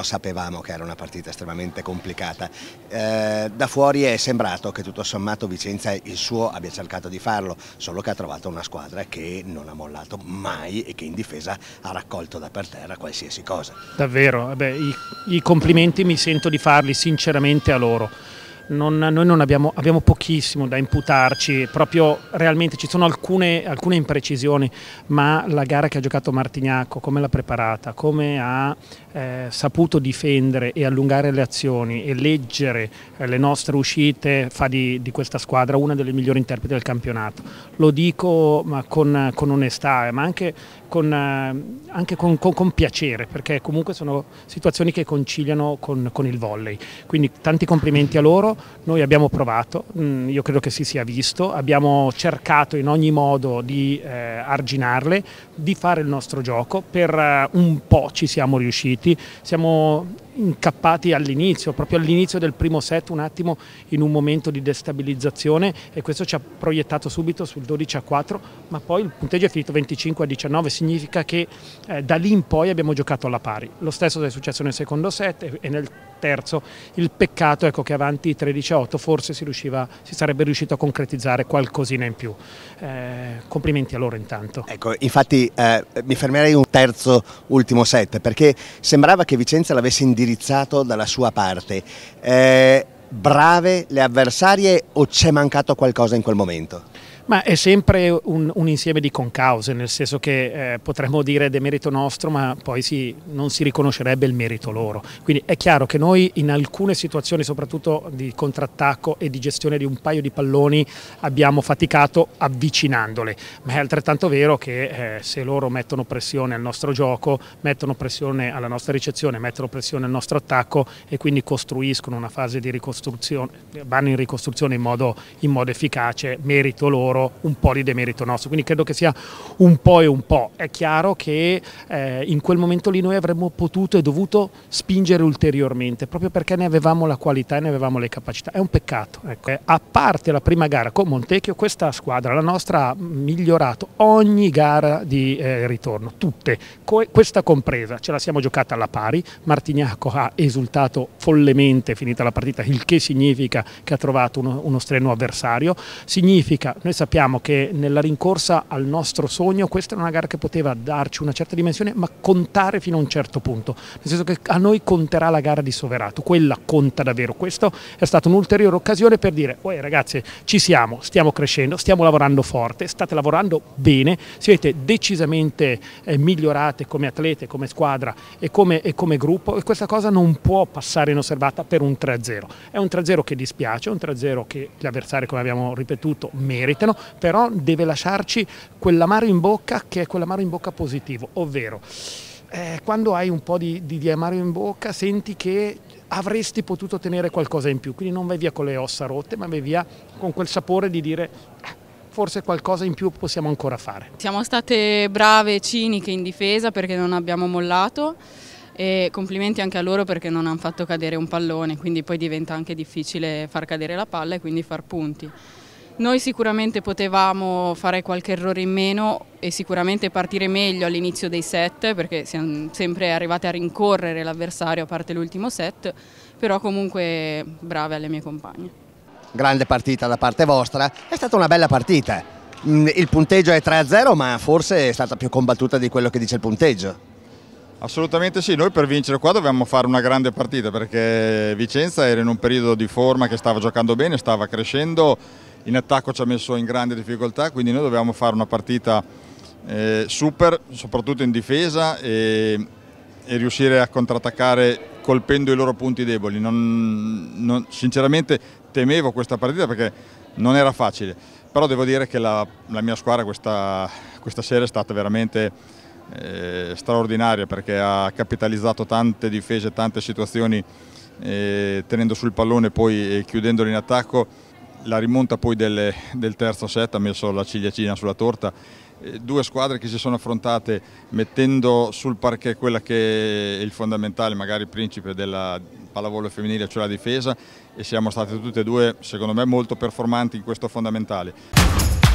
Sapevamo che era una partita estremamente complicata, eh, da fuori è sembrato che tutto sommato Vicenza il suo abbia cercato di farlo, solo che ha trovato una squadra che non ha mollato mai e che in difesa ha raccolto da per terra qualsiasi cosa. Davvero, vabbè, eh i, i complimenti mi sento di farli sinceramente a loro non, noi non abbiamo, abbiamo, pochissimo da imputarci, proprio realmente ci sono alcune, alcune, imprecisioni, ma la gara che ha giocato Martignacco, come l'ha preparata, come ha eh, saputo difendere e allungare le azioni e leggere eh, le nostre uscite fa di, di, questa squadra una delle migliori interpreti del campionato. Lo dico con, con onestà, eh, ma anche con, eh, anche con, con, con, piacere, perché comunque sono situazioni che conciliano con, il volley. Quindi tanti complimenti a loro, noi abbiamo provato, mm, io credo che si sia visto, abbiamo cercato in ogni modo di eh, arginarle, di fare il nostro gioco, per eh, un po' ci siamo riusciti, siamo incappati all'inizio, proprio all'inizio del primo set, un attimo in un momento di destabilizzazione e questo ci ha proiettato subito sul 12 a 4, ma poi il punteggio è finito 25 a 19, significa che eh, da lì in poi abbiamo giocato alla pari. Lo stesso è successo nel secondo set e nel terzo, il peccato ecco, che avanti 13 a 8 forse si, riusciva, si, sarebbe riuscito a concretizzare qualcosina in più. Eh, complimenti a loro intanto. Ecco, infatti eh, mi fermerei un terzo ultimo set perché sembrava che Vicenza l'avesse indirizzato dalla sua parte. Eh, brave le avversarie o c'è mancato qualcosa in quel momento? Ma è sempre un, un, insieme di concause, nel senso che eh, potremmo dire demerito nostro, ma poi si, non si riconoscerebbe il merito loro. Quindi è chiaro che noi in alcune situazioni, soprattutto di contrattacco e di gestione di un paio di palloni, abbiamo faticato avvicinandole, ma è altrettanto vero che eh, se loro mettono pressione al nostro gioco, mettono pressione alla nostra ricezione, mettono pressione al nostro attacco e quindi costruiscono una fase di ricostruzione, vanno in ricostruzione in modo, in modo efficace, merito loro loro un po' di demerito nostro, quindi credo che sia un po' e un po'. È chiaro che eh, in quel momento lì noi avremmo potuto e dovuto spingere ulteriormente, proprio perché ne avevamo la qualità e ne avevamo le capacità. È un peccato. Ecco. Eh, a parte la prima gara con Montecchio, questa squadra, la nostra, ha migliorato ogni gara di eh, ritorno, tutte, Co questa compresa, ce la siamo giocata alla pari, Martignacco ha esultato follemente finita la partita, il che significa che ha trovato uno, uno strenuo avversario, significa, noi sappiamo sappiamo che nella rincorsa al nostro sogno questa era una gara che poteva darci una certa dimensione ma contare fino a un certo punto, nel senso che a noi conterà la gara di Soverato, quella conta davvero, questo è stata un'ulteriore occasione per dire Uè, ragazzi ci siamo, stiamo crescendo, stiamo lavorando forte, state lavorando bene, siete decisamente eh, migliorate come atlete, come squadra e come, e come gruppo e questa cosa non può passare inosservata per un 3-0, è un 3-0 che dispiace, è un 3-0 che gli avversari come abbiamo ripetuto meritano, però deve lasciarci quell'amaro in bocca che è quell'amaro in bocca positivo, ovvero eh, quando hai un po' di, di, di amaro in bocca senti che avresti potuto tenere qualcosa in più, quindi non vai via con le ossa rotte, ma vai via con quel sapore di dire ah, forse qualcosa in più possiamo ancora fare. Siamo state brave e ciniche in difesa perché non abbiamo mollato e complimenti anche a loro perché non hanno fatto cadere un pallone, quindi poi diventa anche difficile far cadere la palla e quindi far punti. Noi sicuramente potevamo fare qualche errore in meno e sicuramente partire meglio all'inizio dei set perché siamo sempre arrivate a rincorrere l'avversario a parte l'ultimo set, però comunque brave alle mie compagne. Grande partita da parte vostra, è stata una bella partita. Mm, il punteggio è 3-0 ma forse è stata più combattuta di quello che dice il punteggio. Assolutamente sì, noi per vincere qua dovevamo fare una grande partita perché Vicenza era in un periodo di forma che stava giocando bene, stava crescendo in attacco ci ha messo in grande difficoltà, quindi noi dovevamo fare una partita eh, super, soprattutto in difesa e, e riuscire a contrattaccare colpendo i loro punti deboli. Non, non, sinceramente temevo questa partita perché non era facile, però devo dire che la, la mia squadra questa, questa, sera è stata veramente eh, straordinaria perché ha capitalizzato tante difese, tante situazioni eh, tenendo sul pallone e poi chiudendolo in attacco la rimonta poi delle, del terzo set ha messo la ciliegina sulla torta eh, due squadre che si sono affrontate mettendo sul parquet quella che è il fondamentale, magari principe della pallavolo femminile, cioè la difesa e siamo state tutte e due, secondo me, molto performanti in questo fondamentale.